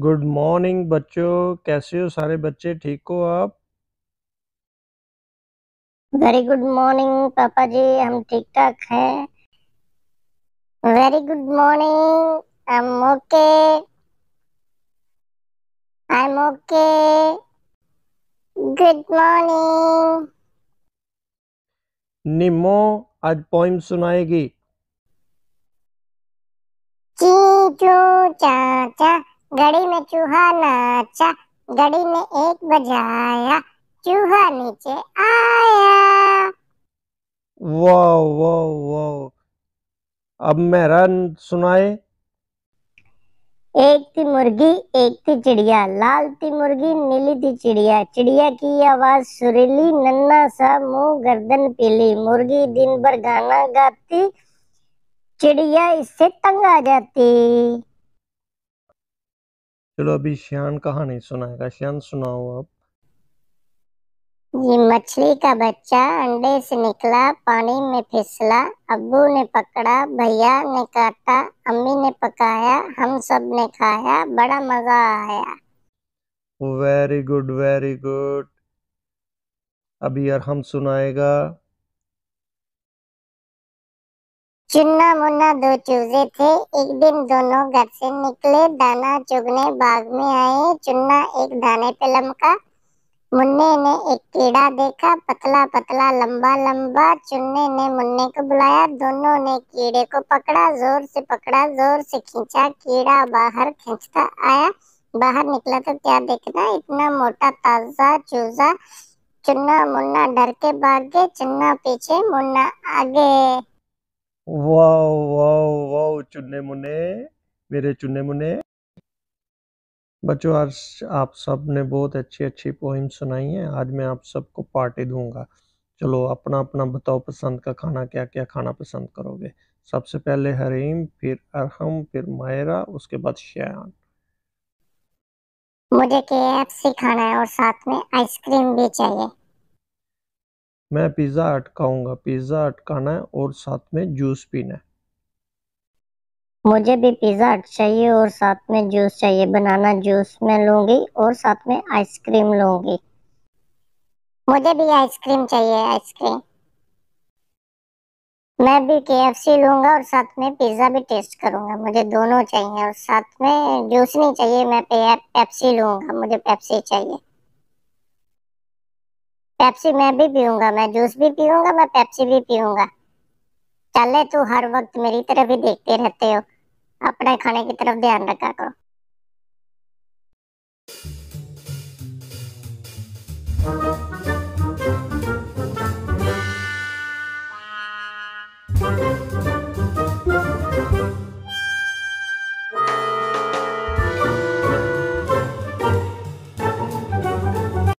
Good morning बच्चों कैसे हो सारे बच्चे ठीक हो आप वेरी गुड मॉर्निंग पापा जी हम ठीक ठाक हैं very good morning I okay I am okay good morning निमो आज पोइम सुनाएगी चीचू चाचा घड़ी में चूहा नाचा घड़ी ने एक बजाया चूहा नीचे आया वाह वाह वाह अब मेरा सुनाए एक थी मुर्गी एक थी चिड़िया लाल थी मुर्गी नीली थी चिड़िया चिड़िया की आवाज सुरीली नन्ना सा मुंह गर्दन पीली मुर्गी दिन भर गाना गाती चिड़िया इससे तंग आ जाती चलो अभी श्यान कहानी सुनाएगा श्यान सुनाओ आप ये मछली का बच्चा अंडे से निकला पानी में फिसला अब्बू ने पकड़ा भैया ने काटा अम्मी ने पकाया हम सब ने खाया बड़ा मजा आया वेरी गुड वेरी गुड अभी यार हम सुनाएगा चुन्ना मुन्ना दो चूजे थे एक दिन दोनों घर से निकले दाना चुगने बाग में आए चुन्ना एक दाने पे लमका मुन्ने ने एक कीड़ा देखा पतला पतला लंबा लंबा चुन्ने ने मुन्ने को बुलाया दोनों ने कीड़े को पकड़ा जोर से पकड़ा जोर से खींचा कीड़ा बाहर खींचता आया बाहर निकला तो क्या देखना इतना मोटा ताजा चूजा चुन्ना मुन्ना डर के भाग गए चुन्ना पीछे मुन्ना आगे वाओ वाओ वाओ चुन्ने मुन्ने मेरे चुन्ने मुन्ने बच्चों आज आप सब ने बहुत अच्छी अच्छी पोइम सुनाई है आज मैं आप सबको पार्टी दूंगा चलो अपना अपना बताओ पसंद का खाना क्या क्या खाना पसंद करोगे सबसे पहले हरीम फिर अरहम फिर मायरा उसके बाद शयान मुझे केएफसी खाना है और साथ में आइसक्रीम भी चाहिए मैं पिज़्ज़ा अटकाऊंगा पिज़्ज़ा अटकाना है और साथ में जूस पीना है मुझे भी पिज़्ज़ा चाहिए और साथ में जूस चाहिए बनाना जूस में लूँगी और साथ में आइसक्रीम लूँगी मुझे भी आइसक्रीम चाहिए आइसक्रीम मैं भी के एफ सी लूँगा और साथ में पिज़्ज़ा भी टेस्ट करूँगा मुझे दोनों चाहिए और साथ में जूस नहीं चाहिए मैं पेप्सी लूँगा मुझे पेप्सी चाहिए पेप्सी मैं भी पीऊंगा मैं जूस भी पीऊंगा मैं पेप्सी भी पीऊंगा चले तू हर वक्त मेरी तरफ ही देखते रहते हो अपने खाने की तरफ ध्यान रखा करो Thank you.